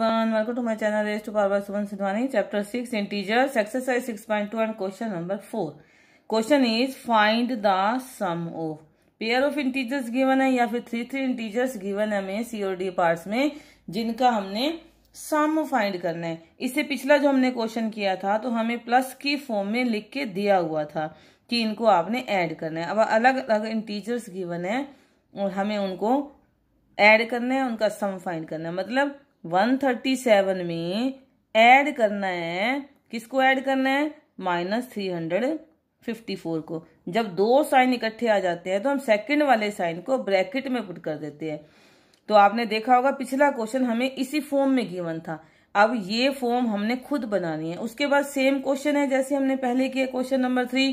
everyone welcome to my channel raise to Suman Siddhwani chapter six chapter exercise six point two and question number four question is find the sum of pair of integers given है या फिर three three integers given है हमें सी और D part में जिनका हमने sum find करना है इससे पिछला जो हमने क्वेश्चन किया था तो हमें प्लस की फॉर्म में लिख के दिया हुआ था कि इनको आपने एड करना है अब अलग अलग इंटीजर्स गिवन है और हमें उनको एड करना है उनका सम फाइंड करना है मतलब 137 में ऐड करना है किसको ऐड करना है minus three hundred fifty four को जब दो साइन इकट्ठे आ जाते हैं तो हम सेकंड वाले साइन को ब्रैकेट में पुट कर देते हैं तो आपने देखा होगा पिछला क्वेश्चन हमें इसी फॉर्म में गिवन था अब ये फॉर्म हमने खुद बनानी है उसके बाद सेम क्वेश्चन है जैसे हमने पहले किया क्वेश्चन नंबर थ्री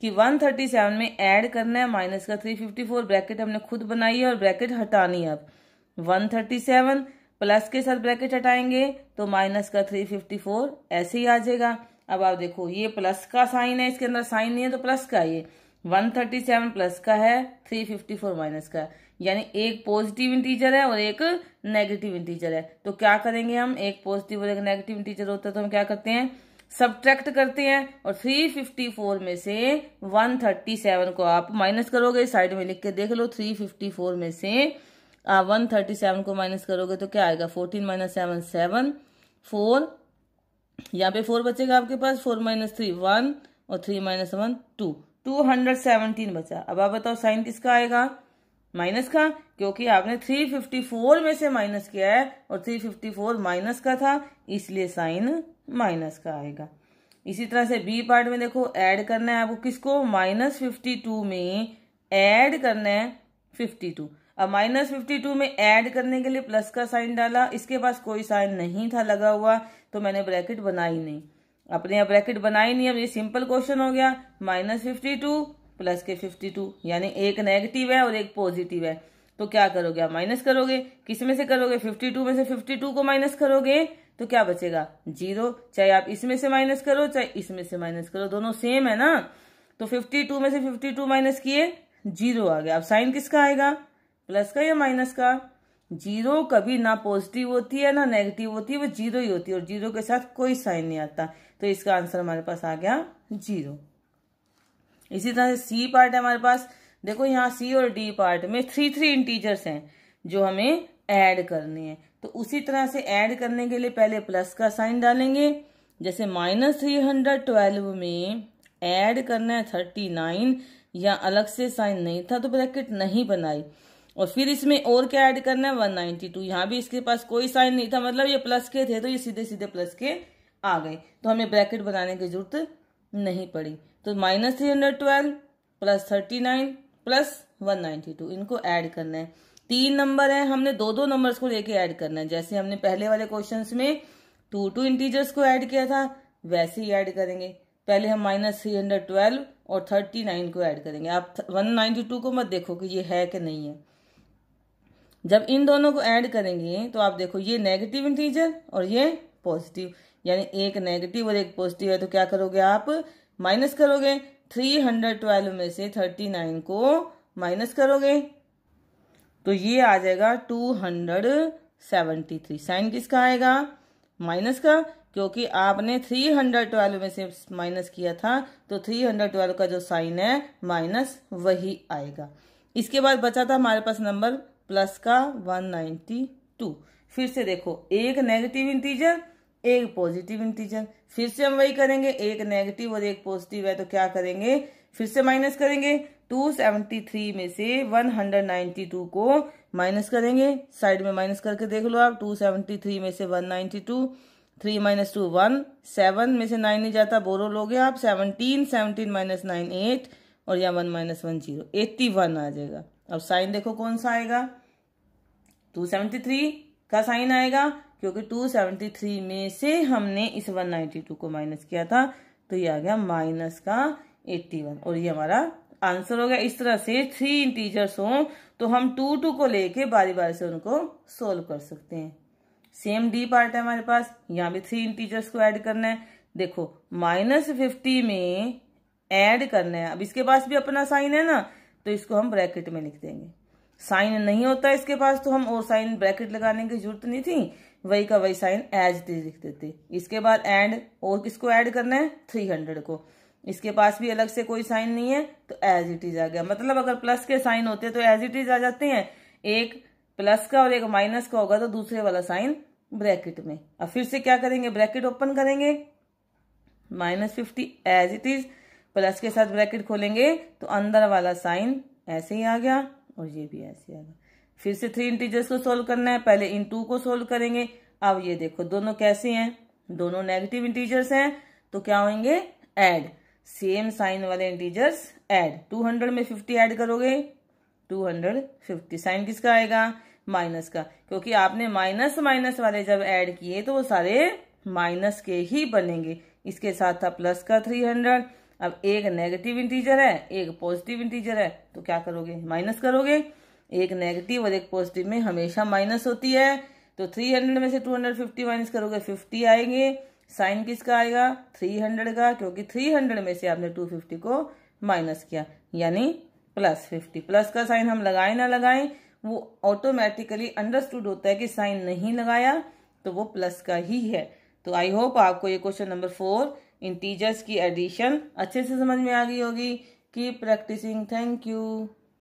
कि 137 में ऐड करना है माइनस का 354 ब्रैकेट हमने खुद बनाई है और ब्रैकेट हटानी है अब 137 प्लस के साथ ब्रैकेट हटाएंगे तो माइनस का थ्री फिफ्टी फोर ऐसे ही आ जाएगा अब आप देखो ये प्लस का साइन है इसके अंदर साइन नहीं है तो प्लस का ये वन थर्टी सेवन प्लस का है थ्री फिफ्टी फोर माइनस का यानी एक पॉजिटिव इंटीजर है और एक नेगेटिव इंटीजर है तो क्या करेंगे हम एक पॉजिटिव और एक नेगेटिव इंटीजर होता है तो हम क्या करते हैं सब्ट्रैक्ट करते हैं और 354 में से 137 को आप माइनस करोगे साइड में लिख के देख लो 354 में से आप वन थर्टी सेवन को माइनस करोगे तो क्या आएगा fourteen minus seven seven four यहाँ पे फोर बचेगा आपके पास फोर माइनस थ्री वन और three minus one two two hundred seventeen बचा अब आप बताओ साइन किसका आएगा माइनस का क्योंकि आपने थ्री फिफ्टी फोर में से माइनस किया है और थ्री फिफ्टी फोर माइनस का था इसलिए साइन माइनस का आएगा इसी तरह से बी पार्ट में देखो ऐड करना है आपको किसको माइनस फिफ्टी टू में ऐड करना है फिफ्टी टू अब माइनस फिफ्टी टू में ऐड करने के लिए प्लस का साइन डाला इसके पास कोई साइन नहीं था लगा हुआ तो मैंने ब्रैकेट बनाई नहीं अपने यहाँ ब्रैकेट बनाई नहीं अब ये सिंपल क्वेश्चन हो गया माइनस फिफ्टी टू प्लस के फिफ्टी टू यानी एक नेगेटिव है और एक पॉजिटिव है तो क्या करोगे आप माइनस करोगे किस में से करोगे फिफ्टी टू में से फिफ्टी टू को माइनस करोगे तो क्या बचेगा जीरो चाहे आप इसमें से माइनस करो चाहे इसमें से माइनस करो दोनों सेम है ना तो फिफ्टी टू में से फिफ्टी टू माइनस किए जीरो आ गया अब साइन किसका आएगा प्लस का या माइनस का जीरो कभी ना पॉजिटिव होती है ना नेगेटिव होती है वो जीरो ही होती है और जीरो के साथ कोई साइन नहीं आता तो इसका आंसर हमारे पास आ गया जीरो इसी तरह से सी पार्ट है हमारे पास देखो यहाँ सी और डी पार्ट में थ्री थ्री इंटीजर्स हैं जो हमें ऐड करने हैं तो उसी तरह से ऐड करने के लिए पहले प्लस का साइन डालेंगे जैसे माइनस थ्री हंड्रेड ट्वेल्व में ऐड करना है थर्टी नाइन या अलग से साइन नहीं था तो ब्रैकेट नहीं बनाई और फिर इसमें और क्या ऐड करना है वन नाइनटी टू यहां भी इसके पास कोई साइन नहीं था मतलब ये प्लस के थे तो ये सीधे सीधे प्लस के आ गए तो हमें ब्रैकेट बनाने की जरूरत नहीं पड़ी तो minus three hundred twelve plus thirty nine plus one ninety two इनको ऐड करना है तीन नंबर है हमने दो दो नंबर्स को लेके ऐड करना है जैसे हमने पहले वाले क्वेश्चन में टू टू इंटीजर्स को ऐड किया था वैसे ही ऐड करेंगे पहले हम माइनस थ्री हंड्रेड ट्वेल्व और थर्टी नाइन को ऐड करेंगे आप वन नाइन्टी टू को मत देखो कि ये है कि नहीं है जब इन दोनों को ऐड करेंगे तो आप देखो ये नेगेटिव इंटीजर और ये पॉजिटिव यानी एक नेगेटिव और एक पॉजिटिव है तो क्या करोगे आप माइनस करोगे थ्री हंड्रेड ट्वेल्व में से थर्टी नाइन को माइनस करोगे तो ये आ जाएगा two hundred seventy three sign किसका आएगा माइनस का क्योंकि आपने 312 में से माइनस किया था तो 312 का जो साइन है माइनस वही आएगा इसके बाद बचा था हमारे पास नंबर प्लस का 192 फिर से देखो एक नेगेटिव इंटीजर एक पॉजिटिव इंटीजर फिर से हम वही करेंगे एक नेगेटिव और एक पॉजिटिव है तो क्या करेंगे फिर से माइनस करेंगे 273 में से 192 को माइनस करेंगे साइड में माइनस करके देख लो आप 273 में से 192 three minus two one seven में से नाइन नहीं जाता बोरो लोगे आप seventeen seventeen minus nine eight और या one minus one zero eighty one आ जाएगा अब साइन देखो कौन सा आएगा टू सेवेंटी थ्री का साइन आएगा क्योंकि टू सेवेंटी थ्री में से हमने इस वन नाइन्टी टू को माइनस किया था तो ये आ गया माइनस का एट्टी वन और ये हमारा आंसर हो गया इस तरह से थ्री इंटीजर्स हो तो हम टू टू को लेके बारी बारी से उनको सोल्व कर सकते हैं सेम डी पार्ट है हमारे पास यहाँ भी थ्री इंटीजर्स को ऐड करना है देखो माइनस फिफ्टी में ऐड करना है अब इसके पास भी अपना साइन है ना तो इसको हम ब्रैकेट में लिख देंगे साइन नहीं होता इसके पास तो हम और साइन ब्रैकेट लगाने की जरूरत नहीं थी वही का वही साइन एज लिख देते इसके बाद एंड और किसको ऐड करना है थ्री हंड्रेड को इसके पास भी अलग से कोई साइन नहीं है तो एज इट इज आ गया मतलब अगर प्लस के साइन होते तो एज इट इज आ जाते हैं एक प्लस का और एक माइनस का होगा तो दूसरे वाला साइन ब्रैकेट में अब फिर से क्या करेंगे ब्रैकेट ओपन करेंगे minus fifty as it is plus के साथ ब्रैकेट खोलेंगे तो अंदर वाला साइन ऐसे ही आ गया और ये भी ऐसे आएगा फिर से थ्री इंटीजर्स को सोल्व करना है पहले इन टू को सोल्व करेंगे अब ये देखो दोनों कैसे हैं दोनों नेगेटिव इंटीजर्स हैं तो क्या होंगे एड सेम साइन वाले इंटीजर्स एड 200 में 50 ऐड करोगे 250 साइन किसका आएगा माइनस का क्योंकि आपने माइनस माइनस वाले जब ऐड किए तो वो सारे माइनस के ही बनेंगे इसके साथ था प्लस का 300 अब एक नेगेटिव इंटीजर है एक पॉजिटिव इंटीजर है तो क्या करोगे माइनस करोगे एक नेगेटिव और एक पॉजिटिव में हमेशा माइनस होती है तो 300 में से 250 माइनस करोगे 50 आएंगे साइन किसका आएगा 300 का क्योंकि 300 में से आपने 250 को माइनस किया यानी प्लस 50 प्लस का साइन हम लगाए ना लगाएं वो ऑटोमेटिकली अंडरस्टूड होता है कि साइन नहीं लगाया तो वो प्लस का ही है तो आई होप आपको ये क्वेश्चन नंबर फोर इंटीजर्स की एडिशन अच्छे से समझ में आ गई होगी कीप प्रैक्टिसिंग थैंक यू